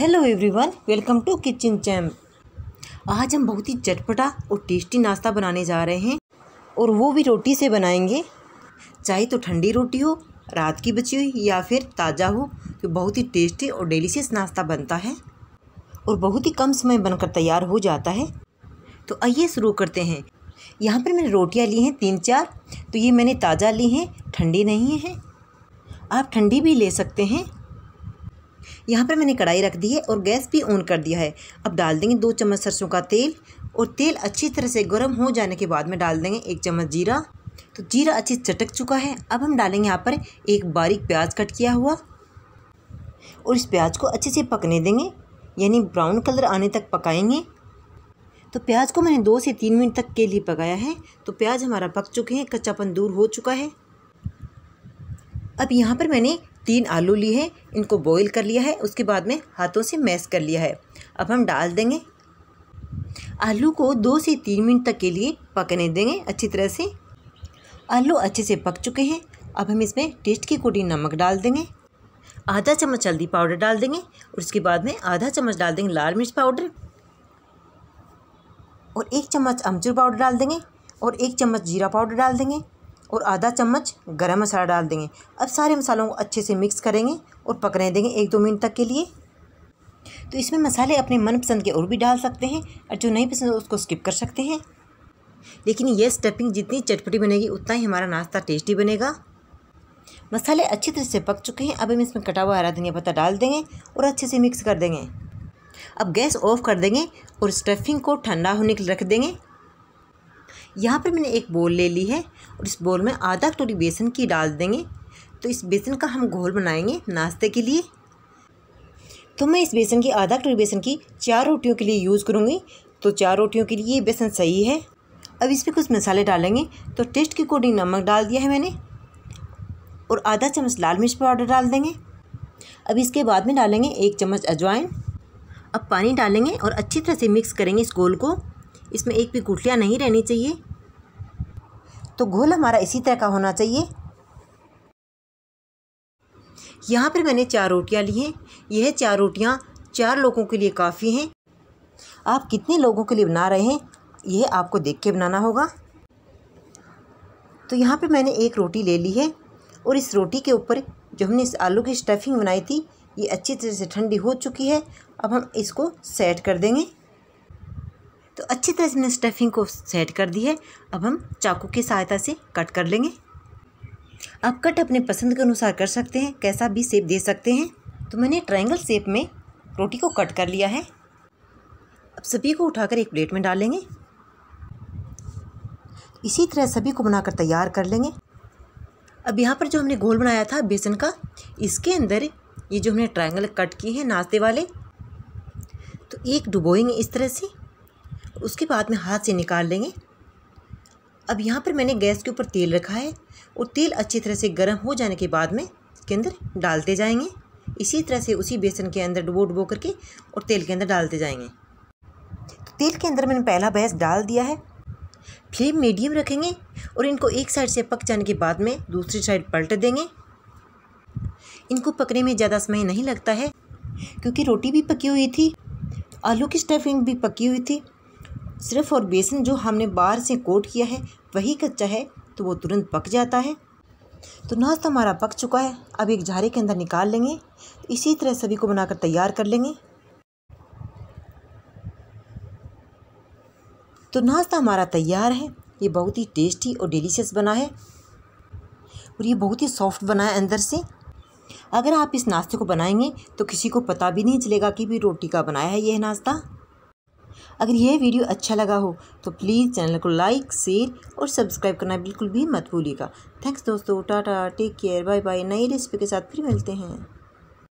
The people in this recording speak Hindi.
hello everyone welcome to kitchen चैम आज हम बहुत ही चटपटा और टेस्टी नाश्ता बनाने जा रहे हैं और वो भी रोटी से बनाएंगे चाहे तो ठंडी रोटी हो रात की बची हुई या फिर ताज़ा हो तो बहुत ही टेस्टी और डेलीशियस नाश्ता बनता है और बहुत ही कम समय बनकर तैयार हो जाता है तो आइए शुरू करते हैं यहाँ पर मैंने रोटियाँ ली हैं तीन चार तो ये मैंने ताज़ा ली हैं ठंडी नहीं है आप ठंडी भी ले सकते हैं यहाँ पर मैंने कढ़ाई रख दी है और गैस भी ऑन कर दिया है अब डाल देंगे दो चम्मच सरसों का तेल और तेल अच्छी तरह से गर्म हो जाने के बाद में डाल देंगे एक चम्मच जीरा तो जीरा अच्छे चटक चुका है अब हम डालेंगे यहाँ पर एक बारीक प्याज कट किया हुआ और इस प्याज को अच्छे से पकने देंगे यानी ब्राउन कलर आने तक पकाएंगे तो प्याज को मैंने दो से तीन मिनट तक के लिए पकाया है तो प्याज हमारा पक चुके हैं कच्चापन दूर हो चुका है अब यहाँ पर मैंने तीन आलू लिए हैं इनको बॉईल कर लिया है उसके बाद में हाथों से मैश कर लिया है अब हम डाल देंगे आलू को दो से तीन मिनट तक के लिए पकने देंगे अच्छी तरह से आलू अच्छे से पक चुके हैं अब हम इसमें टेस्ट की कोटी नमक डाल देंगे आधा चम्मच हल्दी पाउडर डाल देंगे और उसके बाद में आधा चम्मच डाल देंगे लाल मिर्च पाउडर और एक चम्मच अमचूर पाउडर डाल देंगे और एक चम्मच जीरा पाउडर डाल देंगे और आधा चम्मच गरम मसाला डाल देंगे अब सारे मसालों को अच्छे से मिक्स करेंगे और पकने देंगे एक दो मिनट तक के लिए तो इसमें मसाले अपने मनपसंद के और भी डाल सकते हैं और जो नहीं पसंद उसको स्किप कर सकते हैं लेकिन ये स्टफिंग जितनी चटपटी बनेगी उतना ही हमारा नाश्ता टेस्टी बनेगा मसाले अच्छी तरह से पक चुके हैं अब हम इसमें कटा हुआ हरा धनिया पत्ता डाल देंगे और अच्छे से मिक्स कर देंगे अब गैस ऑफ कर देंगे और स्टफिंग को ठंडा होने के लिए रख देंगे यहाँ पर मैंने एक बोल ले ली है और इस बोल में आधा कटोरी बेसन की डाल देंगे तो इस बेसन का हम घोल बनाएंगे नाश्ते के लिए तो मैं इस बेसन की आधा कटोरी बेसन की चार रोटियों के लिए यूज़ करूँगी तो चार रोटियों के लिए ये बेसन सही है अब इसमें कुछ मसाले डालेंगे तो टेस्ट के अकॉर्डिंग नमक डाल दिया है मैंने और आधा चम्मच लाल मिर्च पाउडर डाल देंगे अब इसके बाद में डालेंगे एक चम्मच अजवाइन अब पानी डालेंगे और अच्छी तरह से मिक्स करेंगे इस गोल को इसमें एक भी गुठलियाँ नहीं रहनी चाहिए तो घोल हमारा इसी तरह का होना चाहिए यहाँ पर मैंने चार रोटियाँ ली हैं यह चार रोटियाँ चार लोगों के लिए काफ़ी हैं आप कितने लोगों के लिए बना रहे हैं यह आपको देख के बनाना होगा तो यहाँ पे मैंने एक रोटी ले ली है और इस रोटी के ऊपर जो हमने इस आलू की स्टफिंग बनाई थी ये अच्छी तरह से ठंडी हो चुकी है अब हम इसको सेट कर देंगे तो अच्छी तरह से हमने स्टफिंग को सेट कर दी है अब हम चाकू की सहायता से कट कर लेंगे आप कट अपने पसंद के अनुसार कर सकते हैं कैसा भी सेप दे सकते हैं तो मैंने ट्रायंगल सेप में रोटी को कट कर लिया है अब सभी को उठाकर एक प्लेट में डालेंगे इसी तरह सभी को बनाकर तैयार कर लेंगे अब यहाँ पर जो हमने घोल बनाया था बेसन का इसके अंदर ये जो हमने ट्रायंगल कट किए हैं नाश्ते वाले तो एक डुबोएंगे इस तरह से उसके बाद में हाथ से निकाल लेंगे अब यहाँ पर मैंने गैस के ऊपर तेल रखा है और तेल अच्छी तरह से गर्म हो जाने के बाद में के अंदर डालते जाएंगे इसी तरह से उसी बेसन के अंदर डुबो डुबो करके और तेल के अंदर डालते जाएंगे तो तेल के अंदर मैंने पहला बैस डाल दिया है फ्लेम मीडियम रखेंगे और इनको एक साइड से पक जाने के बाद में दूसरी साइड पलट देंगे इनको पकने में ज़्यादा समय नहीं लगता है क्योंकि रोटी भी पकी हुई थी आलू की स्टफिंग भी पकी हुई थी सिर्फ और बेसन जो हमने बाहर से कोट किया है वही कच्चा है तो वो तुरंत पक जाता है तो नाश्ता हमारा पक चुका है अब एक झारे के अंदर निकाल लेंगे तो इसी तरह सभी को बनाकर तैयार कर लेंगे तो नाश्ता हमारा तैयार है ये बहुत ही टेस्टी और डिलीशियस बना है और ये बहुत ही सॉफ्ट बना है अंदर से अगर आप इस नाश्ते को बनाएंगे तो किसी को पता भी नहीं चलेगा कि भी रोटी का बनाया है यह नाश्ता अगर यह वीडियो अच्छा लगा हो तो प्लीज़ चैनल को लाइक शेयर और सब्सक्राइब करना बिल्कुल भी मत भूलिएगा थैंक्स दोस्तों tata take care bye bye नई रेसिपी के साथ फिर मिलते हैं